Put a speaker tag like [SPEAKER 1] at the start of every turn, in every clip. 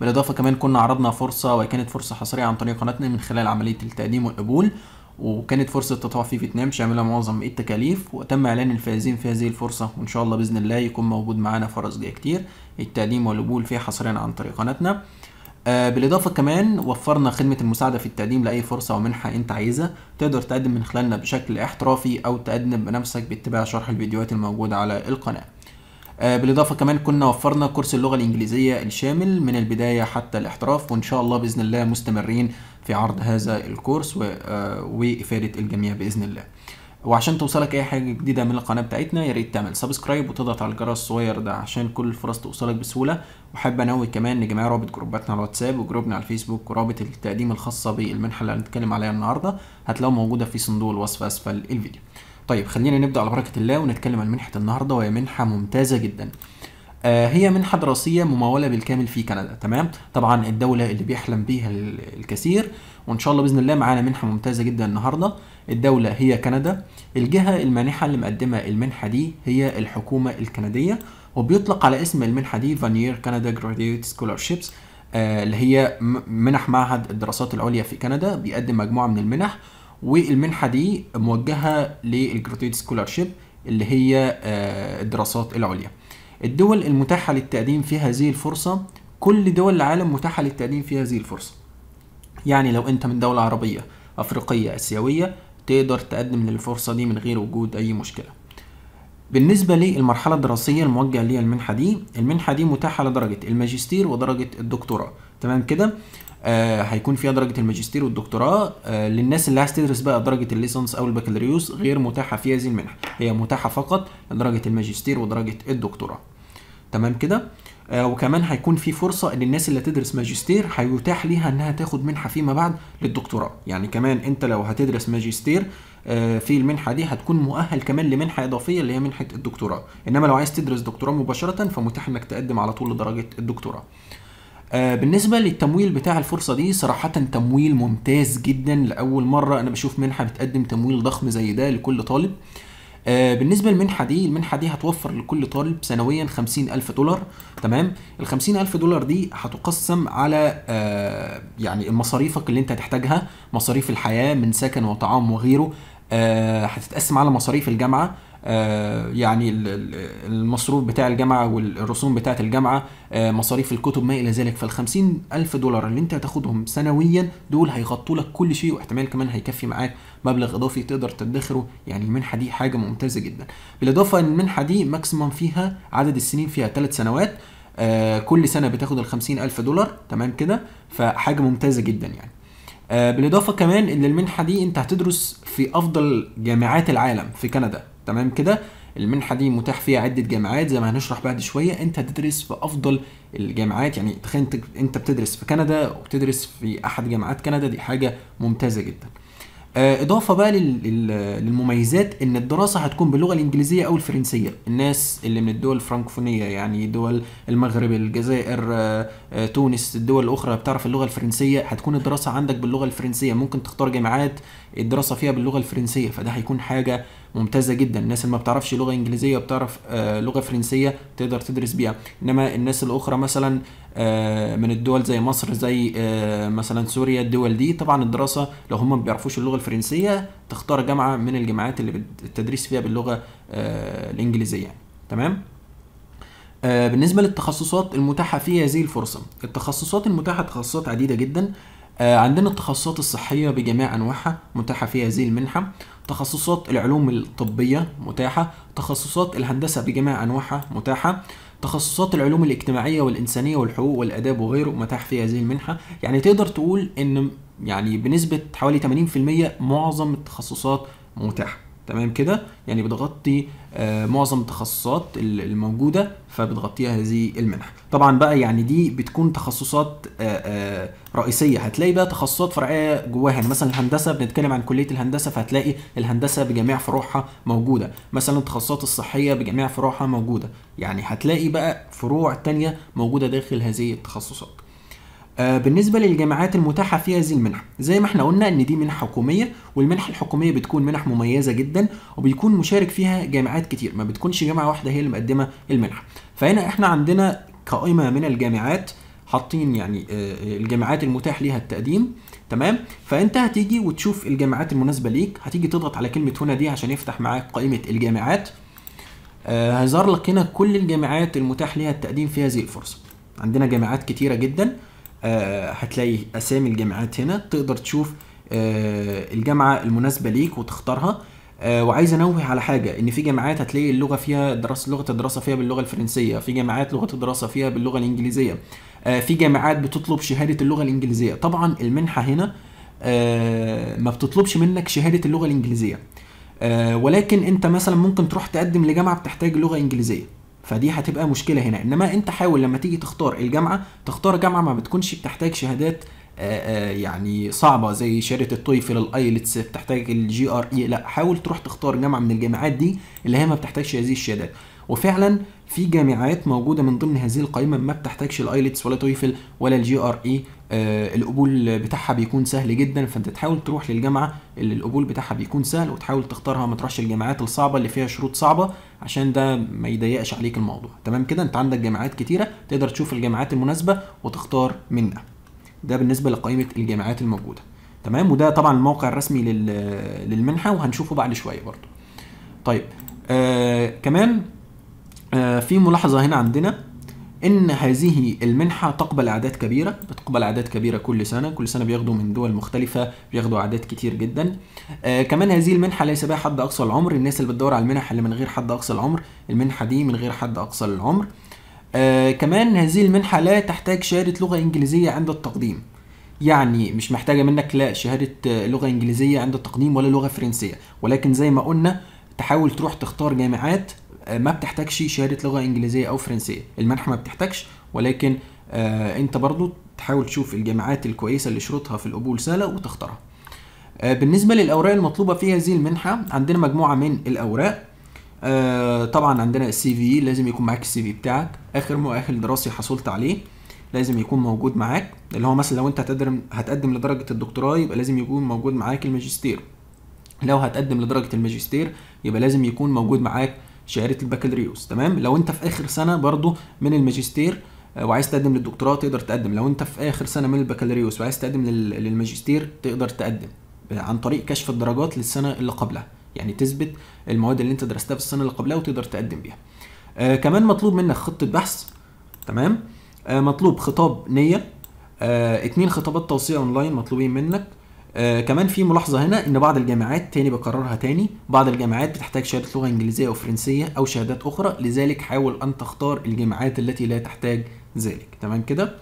[SPEAKER 1] بالاضافه كمان كنا عرضنا فرصه وكانت فرصه حصريه عن طريق قناتنا من خلال عمليه التقديم والقبول وكانت فرصه تطوع في فيتنام شامله معظم التكاليف وتم اعلان الفائزين في هذه الفرصه وان شاء الله باذن الله يكون موجود معانا فرص جايه كتير التقديم والقبول فيها حصريا عن طريق قناتنا آه، بالاضافه كمان وفرنا خدمه المساعده في التقديم لاي فرصه ومنحه انت عايزها تقدر تقدم من خلالنا بشكل احترافي او تقدم بنفسك باتباع شرح الفيديوهات الموجوده على القناه آه، بالاضافه كمان كنا وفرنا كورس اللغه الانجليزيه الشامل من البدايه حتى الاحتراف وان شاء الله باذن الله مستمرين في عرض هذا الكورس آه، وافاده الجميع باذن الله وعشان توصلك اي حاجه جديده من القناه بتاعتنا يا ريت تعمل سبسكرايب وتضغط على الجرس الصغير ده عشان كل الفرص توصلك بسهوله وحابب انوي كمان لجميع رابط جروباتنا على الواتساب وجروبنا على الفيسبوك ورابط التقديم الخاصه بالمنحه اللي هنتكلم عليها النهارده هتلاقوها موجوده في صندوق الوصف اسفل الفيديو طيب خلينا نبدا على بركه الله ونتكلم عن منحه النهارده وهي منحه ممتازه جدا آه، هي منحة دراسية ممولة بالكامل في كندا تمام طبعا الدولة اللي بيحلم بيها الكثير وان شاء الله باذن الله معانا منحة ممتازة جدا النهاردة الدولة هي كندا الجهة المانحة اللي مقدمة المنحة دي هي الحكومة الكندية وبيطلق على اسم المنحة دي فانير كندا جراديويت سكولارشيبس اللي هي منح معهد الدراسات العليا في كندا بيقدم مجموعة من المنح والمنحه دي موجهه للجراتويت سكولارشيب اللي هي آه، الدراسات العليا الدول المتاحه للتقديم في هذه الفرصه كل دول العالم متاحه للتقديم في هذه الفرصه يعني لو انت من دوله عربيه افريقيه اسيويه تقدر تقدم للفرصه دي من غير وجود اي مشكله بالنسبه للمرحله الدراسيه الموجهه ليها المنحه دي المنحه دي متاحه لدرجه الماجستير ودرجه الدكتوراه تمام كده آه، هيكون فيها درجه الماجستير والدكتوراه آه، للناس اللي عايز تدرس بقى درجه الليسنس او البكالوريوس غير متاحه في هذه المنحه هي متاحه فقط لدرجه الماجستير ودرجه الدكتوراه تمام كده آه، وكمان هيكون في فرصه ان الناس اللي تدرس ماجستير هيتاح ليها انها تاخد منحه فيما بعد للدكتوراه يعني كمان انت لو هتدرس ماجستير في المنحه دي هتكون مؤهل كمان لمنحه اضافيه اللي هي منحه الدكتوراه انما لو عايز تدرس دكتوراه مباشره فمتاح انك تقدم على طول لدرجه الدكتوراه آه، بالنسبة للتمويل بتاع الفرصة دي صراحة تمويل ممتاز جدا لأول مرة أنا بشوف منحة بتقدم تمويل ضخم زي ده لكل طالب آه، بالنسبة للمنحة دي المنحة دي هتوفر لكل طالب سنويا خمسين ألف دولار تمام الخمسين ألف دولار دي هتقسم على آه، يعني مصاريفك اللي انت هتحتاجها مصاريف الحياة من سكن وطعام وغيره هتتقسم على مصاريف الجامعة آه، يعني المصروف بتاع الجامعه والرسوم بتاعه الجامعه آه، مصاريف الكتب ما الى ذلك فال ألف دولار اللي انت هتاخدهم سنويا دول هيغطوا لك كل شيء واحتمال كمان هيكفي معاك مبلغ اضافي تقدر تدخره يعني المنحه دي حاجه ممتازه جدا بالاضافه ان المنحه دي ماكسيمم فيها عدد السنين فيها ثلاث سنوات آه، كل سنه بتاخد ال 50000 دولار تمام كده فحاجه ممتازه جدا يعني بالاضافه كمان ان المنحه دي انت هتدرس في افضل جامعات العالم في كندا تمام كده المنحه دي متاح فيها عده جامعات زي ما هنشرح بعد شويه انت تدرس في افضل الجامعات يعني تخيل انت بتدرس في كندا وبتدرس في احد جامعات كندا دي حاجه ممتازه جدا آه، اضافه بقى للمميزات ان الدراسه هتكون باللغه الانجليزيه او الفرنسيه الناس اللي من الدول الفرنكفونية يعني دول المغرب الجزائر آه، آه، تونس الدول الاخرى بتعرف اللغه الفرنسيه هتكون الدراسه عندك باللغه الفرنسيه ممكن تختار جامعات الدراسه فيها باللغه الفرنسيه فده هيكون حاجه ممتازه جدا الناس اللي ما بتعرفش لغه انجليزيه بتعرف آه، لغه فرنسيه تقدر تدرس بيها انما الناس الاخرى مثلا آه، من الدول زي مصر زي آه، مثلا سوريا الدول دي طبعا الدراسه لو هم ما بيعرفوش اللغه الفرنسيه تختار جامعه من الجامعات اللي التدريس فيها باللغه الانجليزيه تمام بالنسبه للتخصصات المتاحه في هذه الفرصه التخصصات المتاحه تخصصات عديده جدا آه، عندنا التخصصات الصحية بجميع أنواعها متاحة في هذه المنحة تخصصات العلوم الطبية متاحة تخصصات الهندسة بجميع أنواعها متاحة تخصصات العلوم الاجتماعية والإنسانية والحقوق والآداب وغيره متاح في هذه المنحة يعني تقدر تقول إن يعني بنسبة حوالي 80% معظم التخصصات متاحة تمام كده يعني بتغطي آه، معظم التخصصات الموجوده فبتغطيها هذه المنح طبعا بقى يعني دي بتكون تخصصات آه، آه، رئيسيه هتلاقي بقى تخصصات فرعيه جواها يعني مثلا الهندسه بنتكلم عن كليه الهندسه فهتلاقي الهندسه بجميع فروعها موجوده مثلا التخصصات الصحيه بجميع فروعها موجوده يعني هتلاقي بقى فروع تانية موجوده داخل هذه التخصصات آه، بالنسبة للجامعات المتاحة في هذه المنحة زي ما احنا قلنا ان دي منحة حكومية والمنح الحكومية بتكون منح مميزة جدا وبيكون مشارك فيها جامعات كتير ما بتكونش جامعة واحدة هي اللي مقدمة المنحة فهنا احنا عندنا قائمة من الجامعات حاطين يعني آه، الجامعات المتاح ليها التقديم تمام فانت هتيجي وتشوف الجامعات المناسبة ليك هتيجي تضغط على كلمة هنا دي عشان يفتح معاك قائمة الجامعات هيظهر آه، لك هنا كل الجامعات المتاح ليها التقديم في هذه الفرصة عندنا جامعات كتيرة جدا آه، هتلاقي اسامي الجامعات هنا تقدر تشوف آه، الجامعه المناسبه ليك وتختارها آه، وعايز انوه على حاجه ان في جامعات هتلاقي اللغه فيها دراسه لغه الدراسه فيها باللغه الفرنسيه في جامعات لغه الدراسه فيها باللغه الانجليزيه في جامعات بتطلب شهاده اللغه الانجليزيه طبعا المنحه هنا ما بتطلبش منك شهاده اللغه الانجليزيه ولكن انت مثلا ممكن تروح تقدم لجامعه بتحتاج لغه انجليزيه فدي هتبقى مشكله هنا انما انت حاول لما تيجي تختار الجامعه تختار جامعه ما بتكونش بتحتاج شهادات آه، آه، يعني صعبه زي شهاده التويفل الايلتس بتحتاج الجي ار اي e. لا حاول تروح تختار جامعه من الجامعات دي اللي هي ما بتحتاجش هذه الشهادات وفعلا في جامعات موجوده من ضمن هذه القائمه ما بتحتاجش الايلتس ولا تويفل ولا الجي ار اي آه، القبول بتاعها بيكون سهل جدا فانت تحاول تروح للجامعه اللي القبول بتاعها بيكون سهل وتحاول تختارها ما تروحش الجامعات الصعبه اللي فيها شروط صعبه عشان ده ما يضيقش عليك الموضوع تمام كده انت عندك جامعات كتيره تقدر تشوف الجامعات المناسبه وتختار منها ده بالنسبه لقائمه الجامعات الموجوده تمام وده طبعا الموقع الرسمي للمنحه وهنشوفه بعد شويه برضو طيب آه كمان آه في ملاحظه هنا عندنا ان هذه المنحه تقبل اعداد كبيره بتقبل اعداد كبيره كل سنه كل سنه بياخدوا من دول مختلفه بياخدوا اعداد كتير جدا آه كمان هذه المنحه ليس بها حد اقصى العمر الناس اللي بتدور على المنح اللي من غير حد اقصى العمر المنحه دي من غير حد اقصى العمر آه كمان هذه المنحه لا تحتاج شهاده لغه انجليزيه عند التقديم يعني مش محتاجه منك لا شهاده آه، لغه انجليزيه عند التقديم ولا لغه فرنسيه ولكن زي ما قلنا تحاول تروح تختار جامعات آه، ما بتحتاجش شهاده لغه انجليزيه او فرنسيه المنحه ما بتحتاجش ولكن آه، انت برضو تحاول تشوف الجامعات الكويسه اللي شروطها في القبول سهله وتختارها آه، بالنسبه للاوراق المطلوبه في هذه المنحه عندنا مجموعه من الاوراق طبعا عندنا السي في لازم يكون معاك السي في بتاعك اخر مؤهل دراسي حصلت عليه لازم يكون موجود معاك اللي هو مثلا لو انت هتقدم هتقدم لدرجه الدكتوراه يبقى لازم يكون موجود معاك الماجستير لو هتقدم لدرجه الماجستير يبقى لازم يكون موجود معاك شهاده البكالوريوس تمام لو انت في اخر سنه برضو من الماجستير آه، وعايز تقدم للدكتوراه تقدر تقدم لو انت في اخر سنه من البكالوريوس وعايز تقدم للماجستير تقدر تقدم آه، عن طريق كشف الدرجات للسنه اللي قبلها يعني تثبت المواد اللي انت درستها في السنه اللي قبلها وتقدر تقدم بيها آه كمان مطلوب منك خطه بحث تمام آه مطلوب خطاب نيه آه اتنين خطابات توصيه اونلاين مطلوبين منك آه كمان في ملاحظه هنا ان بعض الجامعات تاني بكررها تاني بعض الجامعات بتحتاج شهاده لغه انجليزيه او فرنسيه او شهادات اخرى لذلك حاول ان تختار الجامعات التي لا تحتاج ذلك تمام كده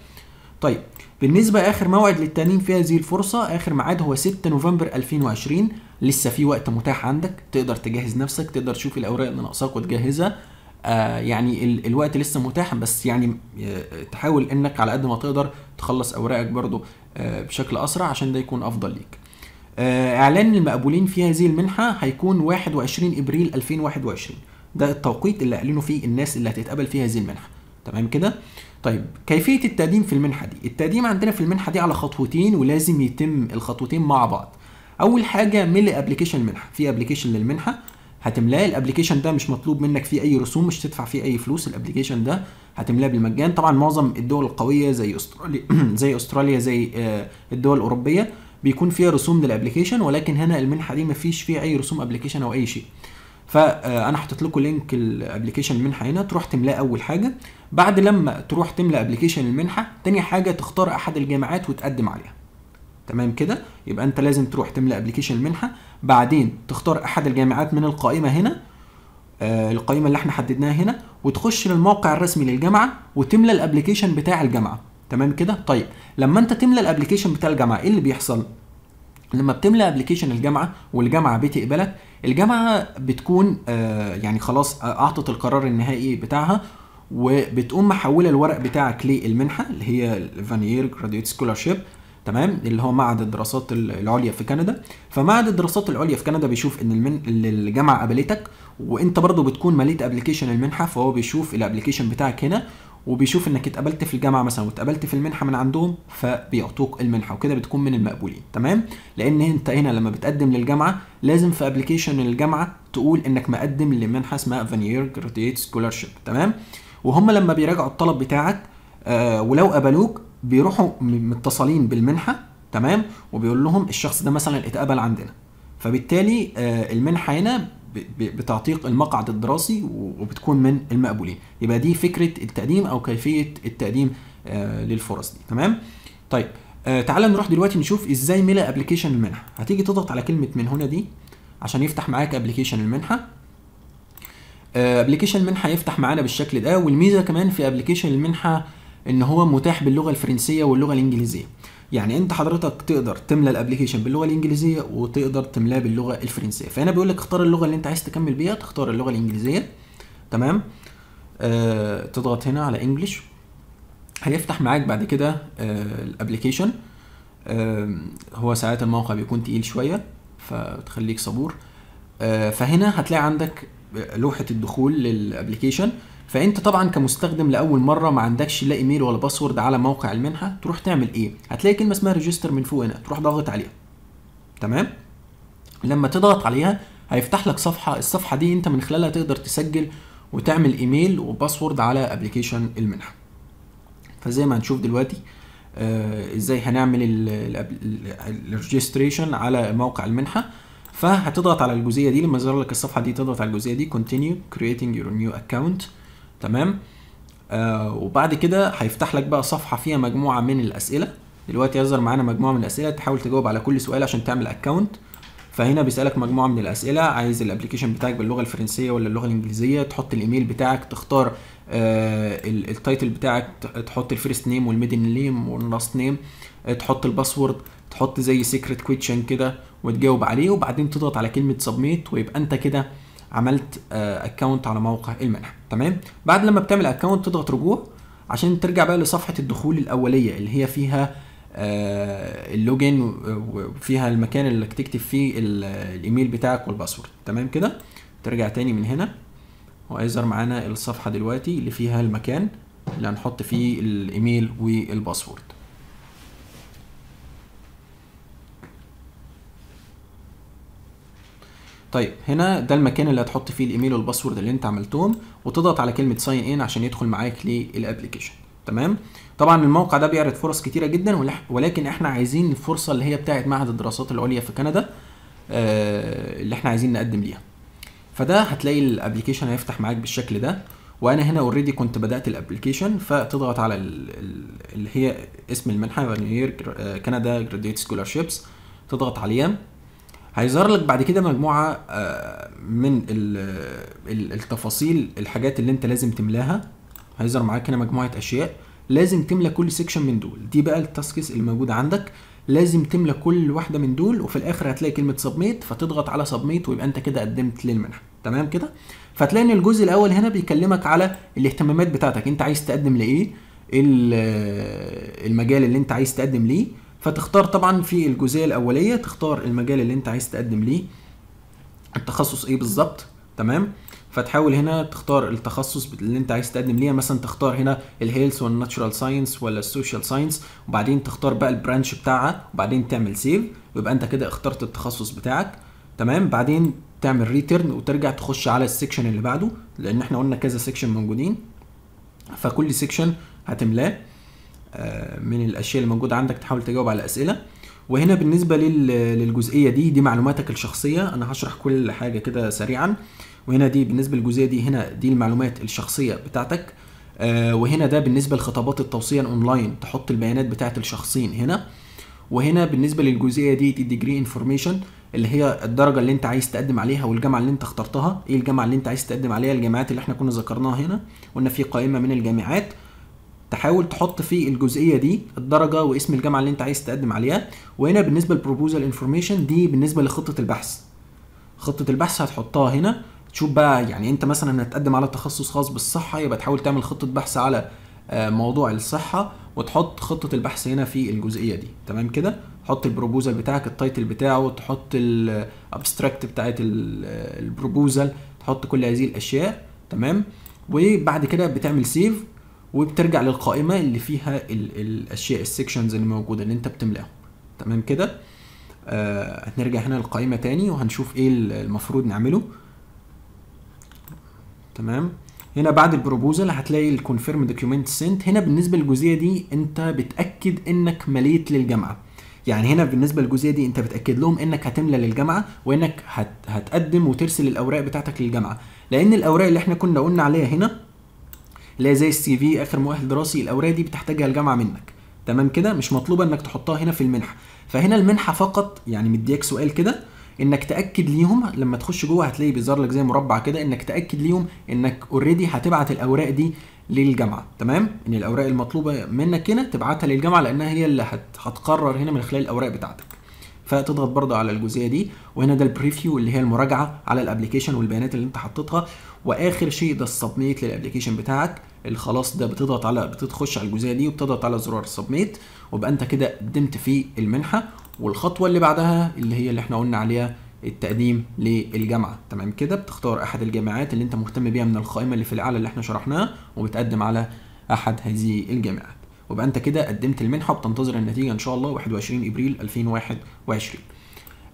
[SPEAKER 1] طيب بالنسبة آخر موعد للتأمين في هذه الفرصة آخر ميعاد هو 6 نوفمبر 2020 لسه في وقت متاح عندك تقدر تجهز نفسك تقدر تشوف الأوراق اللي ناقصاك وتجهزها آه يعني ال الوقت لسه متاح بس يعني آه تحاول انك على قد ما تقدر تخلص اوراقك برضو آه، بشكل اسرع عشان ده يكون افضل ليك آه، اعلان المقبولين في هذه المنحه هيكون 21 ابريل 2021 ده التوقيت اللي اعلنوا فيه الناس اللي هتتقبل في هذه المنحه تمام كده طيب كيفيه التقديم في المنحه دي التقديم عندنا في المنحه دي على خطوتين ولازم يتم الخطوتين مع بعض اول حاجه ملي ابلكيشن المنحه في ابلكيشن للمنحه هتملاه الابلكيشن ده مش مطلوب منك فيه اي رسوم مش تدفع فيه اي فلوس الابلكيشن ده هتملاه بالمجان طبعا معظم الدول القويه زي استراليا زي استراليا زي آه، الدول الاوروبيه بيكون فيها رسوم للابلكيشن ولكن هنا المنحه دي مفيش فيها اي رسوم ابلكيشن او اي شيء فانا آه، حطيت لكم لينك الابلكيشن المنحه هنا تروح تملاه اول حاجه بعد لما تروح تملى ابلكيشن المنحه تاني حاجه تختار احد الجامعات وتقدم عليها تمام كده يبقى انت لازم تروح تملى ابلكيشن المنحه بعدين تختار احد الجامعات من القائمه هنا آه القائمه اللي احنا حددناها هنا وتخش للموقع الرسمي للجامعه وتملى الابلكيشن بتاع الجامعه تمام كده طيب لما انت تملى الابلكيشن بتاع الجامعه ايه اللي بيحصل لما بتملى ابلكيشن الجامعه والجامعه بتقبلك الجامعه بتكون آه يعني خلاص آه، اعطت القرار النهائي بتاعها وبتقوم محوله الورق بتاعك للمنحه اللي هي الفانير جراديوت سكولارشيب تمام اللي هو معهد الدراسات العليا في كندا فمعهد الدراسات العليا في كندا بيشوف ان المن... الجامعه قبلتك وانت برضو بتكون مليت ابلكيشن المنحه فهو بيشوف الابلكيشن بتاعك هنا وبيشوف انك اتقبلت في الجامعه مثلا واتقبلت في المنحه من عندهم فبيعطوك المنحه وكده بتكون من المقبولين تمام لان انت هنا لما بتقدم للجامعه لازم في ابلكيشن الجامعه تقول انك مقدم لمنحه اسمها فانير جراديت سكولارشيب تمام وهم لما بيراجعوا الطلب بتاعك آه ولو قبلوك بيروحوا متصلين بالمنحه تمام وبيقول لهم الشخص ده مثلا اتقبل عندنا فبالتالي آه، المنحه هنا بتعطيك المقعد الدراسي وبتكون من المقبولين يبقى دي فكره التقديم او كيفيه التقديم آه، للفرص دي تمام طيب آه، تعال نروح دلوقتي نشوف ازاي ملا ابلكيشن المنحه هتيجي تضغط على كلمه من هنا دي عشان يفتح معاك ابلكيشن المنحه ابلكيشن المنحه يفتح معانا بالشكل ده والميزه كمان في ابلكيشن المنحه ان هو متاح باللغه الفرنسيه واللغه الانجليزيه يعني انت حضرتك تقدر تملى الابلكيشن باللغه الانجليزيه وتقدر تملاه باللغه الفرنسيه فهنا بيقول لك اختار اللغه اللي انت عايز تكمل بيها تختار اللغه الانجليزيه تمام آه تضغط هنا على انجلش هيفتح معاك بعد كده آه الابلكيشن آه هو ساعات الموقع بيكون تقيل شويه فتخليك صبور آه فهنا هتلاقي عندك لوحه الدخول للابلكيشن فانت طبعا كمستخدم لاول مره ما عندكش لا ايميل ولا باسورد على موقع المنحه تروح تعمل ايه هتلاقي كلمه اسمها ريجستر من فوق هنا تروح ضاغط عليها تمام لما تضغط عليها هيفتح لك صفحه الصفحه دي انت من خلالها تقدر تسجل وتعمل ايميل وباسورد على ابلكيشن المنحه فزي ما هنشوف دلوقتي آه ازاي هنعمل الريجستريشن على موقع المنحه فهتضغط على الجزئيه دي لما يظهر لك الصفحه دي تضغط على الجزئيه دي continue creating your new account تمام آه وبعد كده هيفتح لك بقى صفحه فيها مجموعه من الاسئله دلوقتي يظهر معانا مجموعه من الاسئله تحاول تجاوب على كل سؤال عشان تعمل اكونت فهنا بيسالك مجموعه من الاسئله عايز الابلكيشن بتاعك باللغه الفرنسيه ولا اللغه الانجليزيه تحط الايميل بتاعك تختار آه التايتل بتاعك تحط الفيرست نيم والميدن نيم واللاست نيم تحط الباسورد تحط زي سيكريت كويتشن كده وتجاوب عليه وبعدين تضغط على كلمه سبميت ويبقى انت كده عملت اكونت آه، على موقع المنح تمام بعد لما بتعمل اكونت تضغط رجوع عشان ترجع بقى لصفحه الدخول الاوليه اللي هي فيها آه، اللوجن وفيها المكان اللي تكتب فيه الايميل بتاعك والباسورد تمام كده ترجع تاني من هنا وهيظهر معانا الصفحه دلوقتي اللي فيها المكان اللي هنحط فيه الايميل والباسورد طيب هنا ده المكان اللي هتحط فيه الايميل والباسورد اللي انت عملتهم وتضغط على كلمه ساين ان عشان يدخل معاك للابلكيشن تمام طبعا الموقع ده بيعرض فرص كتيره جدا ولكن احنا عايزين الفرصه اللي هي بتاعه معهد الدراسات العليا في كندا آه، اللي احنا عايزين نقدم ليها فده هتلاقي الابلكيشن هيفتح معاك بالشكل ده وانا هنا اوريدي كنت بدات الابلكيشن فتضغط على اللي هي اسم المنحه فانير كندا جراديت سكولارشيبس تضغط عليها هيظهر لك بعد كده مجموعه آه، من التفاصيل الحاجات اللي انت لازم تملاها هيظهر معاك هنا مجموعه اشياء لازم تملى كل سيكشن من دول دي بقى التاسكس اللي موجوده عندك لازم تملى كل واحده من دول وفي الاخر هتلاقي كلمه سبميت فتضغط على سبميت ويبقى انت كده قدمت للمنحه تمام كده فتلاقي ان الجزء الاول هنا بيكلمك على الاهتمامات بتاعتك انت عايز تقدم لايه المجال اللي انت عايز تقدم ليه فتختار طبعا في الجزئيه الاوليه تختار المجال اللي انت عايز تقدم ليه التخصص ايه بالظبط تمام فتحاول هنا تختار التخصص اللي انت عايز تقدم ليها مثلا تختار هنا الهيلث ولا الناتشورال ساينس ولا السوشيال ساينس وبعدين تختار بقى البرانش بتاعها وبعدين تعمل سيف ويبقى انت كده اخترت التخصص بتاعك تمام بعدين تعمل ريتيرن وترجع تخش على السكشن اللي بعده لان احنا قلنا كذا سكشن موجودين فكل سكشن هتملاه آه، من الاشياء اللي موجوده عندك تحاول تجاوب على اسئله وهنا بالنسبه للجزئيه دي دي معلوماتك الشخصيه انا هشرح كل حاجه كده سريعا وهنا دي بالنسبه للجزئيه دي هنا دي المعلومات الشخصيه بتاعتك آه، وهنا ده بالنسبه لخطابات التوصيه اونلاين تحط البيانات بتاعه الشخصين هنا وهنا بالنسبه للجزئيه دي الديجري انفورميشن اللي هي الدرجه اللي انت عايز تقدم عليها والجامعه اللي انت اخترتها ايه الجامعه اللي انت عايز تقدم عليها الجامعات اللي احنا كنا ذكرناها هنا قلنا في قائمه من الجامعات تحاول تحط في الجزئيه دي الدرجه واسم الجامعه اللي انت عايز تقدم عليها وهنا بالنسبه للبروبوزال انفورميشن دي بالنسبه لخطه البحث خطه البحث هتحطها هنا تشوف بقى يعني انت مثلا هتقدم على تخصص خاص بالصحه يبقى تحاول تعمل خطه بحث على آه، موضوع الصحه وتحط خطه البحث هنا في الجزئيه دي تمام كده تحط البروبوزال بتاعك التايتل بتاعه تحط الابستراكت بتاعت البروبوزال آه، تحط كل هذه الاشياء تمام وبعد كده بتعمل سيف وبترجع للقائمه اللي فيها الـ الاشياء السكشنز اللي موجوده اللي انت بتملاهم تمام كده آه هنرجع هنا للقائمه تاني وهنشوف ايه المفروض نعمله تمام هنا بعد البروبوزل هتلاقي الكونفيرم دوكيومنت سنت هنا بالنسبه للجزئيه دي انت بتاكد انك مليت للجامعه يعني هنا بالنسبه للجزئيه دي انت بتاكد لهم انك هتملى للجامعه وانك هت... هتقدم وترسل الاوراق بتاعتك للجامعه لان الاوراق اللي احنا كنا قلنا عليها هنا لا زي السي في اخر مؤهل دراسي الاوراق دي بتحتاجها الجامعه منك تمام كده مش مطلوبه انك تحطها هنا في المنحه فهنا المنحه فقط يعني مديك سؤال كده انك تاكد ليهم لما تخش جوه هتلاقي بيظهر لك زي مربع كده انك تاكد ليهم انك اوريدي هتبعت الاوراق دي للجامعه تمام ان الاوراق المطلوبه منك هنا تبعتها للجامعه لانها هي اللي هتقرر هنا من خلال الاوراق بتاعتك فتضغط برضو على الجزئيه دي وهنا ده البريفيو اللي هي المراجعه على الابلكيشن والبيانات اللي انت حطيتها واخر شيء ده السبميت للابلكيشن بتاعك اللي خلاص ده بتضغط على بتخش على الجزئيه دي وبتضغط على زرار السبميت وبقى انت كده قدمت في المنحه والخطوه اللي بعدها اللي هي اللي احنا قلنا عليها التقديم للجامعه تمام كده بتختار احد الجامعات اللي انت مهتم بيها من القائمه اللي في الاعلى اللي احنا شرحناها وبتقدم على احد هذه الجامعات وبقى انت كده قدمت المنحه وبتنتظر النتيجه ان شاء الله 21 ابريل 2021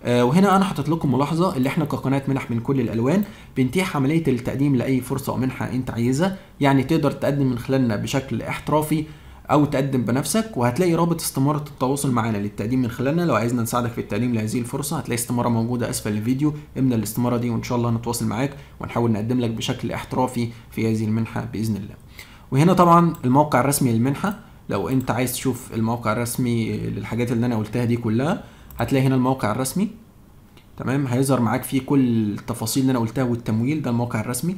[SPEAKER 1] آه، وهنا انا حاطط لكم ملاحظه اللي احنا كقناه منح من كل الالوان بنتيح عمليه التقديم لاي فرصه او منحه انت عايزها يعني تقدر تقدم من خلالنا بشكل احترافي او تقدم بنفسك وهتلاقي رابط استمارة التواصل معنا للتقديم من خلالنا لو عايزنا نساعدك في التقديم لهذه الفرصة هتلاقي استمارة موجودة اسفل الفيديو املى الاستمارة دي وان شاء الله نتواصل معاك ونحاول نقدم لك بشكل احترافي في هذه المنحة باذن الله وهنا طبعا الموقع الرسمي للمنحة لو انت عايز تشوف الموقع الرسمي للحاجات اللي انا قلتها دي كلها هتلاقي هنا الموقع الرسمي تمام هيظهر معاك فيه كل التفاصيل اللي انا قلتها والتمويل ده الموقع الرسمي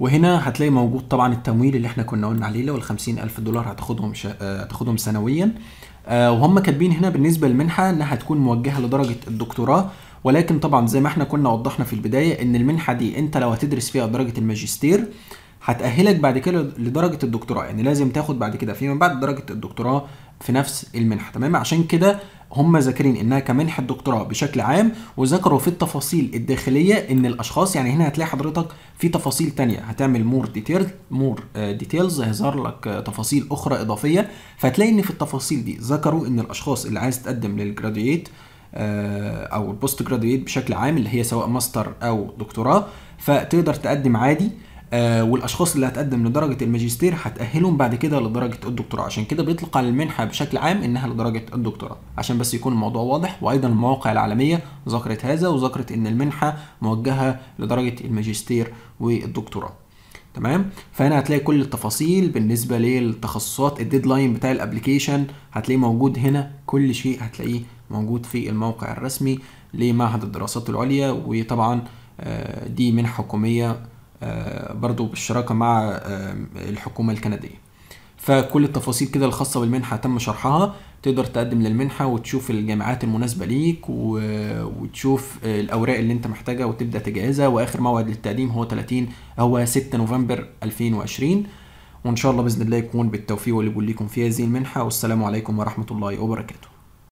[SPEAKER 1] وهنا هتلاقي موجود طبعا التمويل اللي احنا كنا قلنا عليه لو ال ألف دولار هتاخدهم شا... آه، هتاخدهم سنويا آه، وهم كاتبين هنا بالنسبه للمنحه انها هتكون موجهه لدرجه الدكتوراه ولكن طبعا زي ما احنا كنا وضحنا في البدايه ان المنحه دي انت لو هتدرس فيها درجه الماجستير هتأهلك بعد كده لدرجة الدكتوراه يعني لازم تاخد بعد كده فيما بعد درجة الدكتوراه في نفس المنحة تمام عشان كده هم ذاكرين انها كمنحة دكتوراه بشكل عام وذكروا في التفاصيل الداخلية ان الاشخاص يعني هنا هتلاقي حضرتك في تفاصيل تانية هتعمل مور ديتيلز مور ديتيلز هيظهر لك آه، تفاصيل اخرى اضافية فهتلاقي ان في التفاصيل دي ذكروا ان الاشخاص اللي عايز تقدم للجراديويت آه، او البوست جراديويت بشكل عام اللي هي سواء ماستر او دكتوراه فتقدر تقدم عادي آه، والاشخاص اللي هتقدم لدرجه الماجستير هتاهلهم بعد كده لدرجه الدكتوراه عشان كده بيطلق على المنحه بشكل عام انها لدرجه الدكتوراه عشان بس يكون الموضوع واضح وايضا المواقع العالميه ذكرت هذا وذكرت ان المنحه موجهه لدرجه الماجستير والدكتوراه تمام فهنا هتلاقي كل التفاصيل بالنسبه للتخصصات الديدلاين بتاع الابلكيشن هتلاقيه موجود هنا كل شيء هتلاقيه موجود في الموقع الرسمي لمعهد الدراسات العليا وطبعا آه، دي منحه حكوميه آه، برضو بالشراكة مع آه، الحكومة الكندية فكل التفاصيل كده الخاصة بالمنحة تم شرحها تقدر تقدم للمنحة وتشوف الجامعات المناسبة ليك وتشوف الأوراق اللي أنت محتاجها وتبدأ تجهزها وآخر موعد للتقديم هو 30 هو 6 نوفمبر 2020 وإن شاء الله بإذن الله يكون بالتوفيق واللي بقول لكم في هذه المنحة والسلام عليكم ورحمة الله وبركاته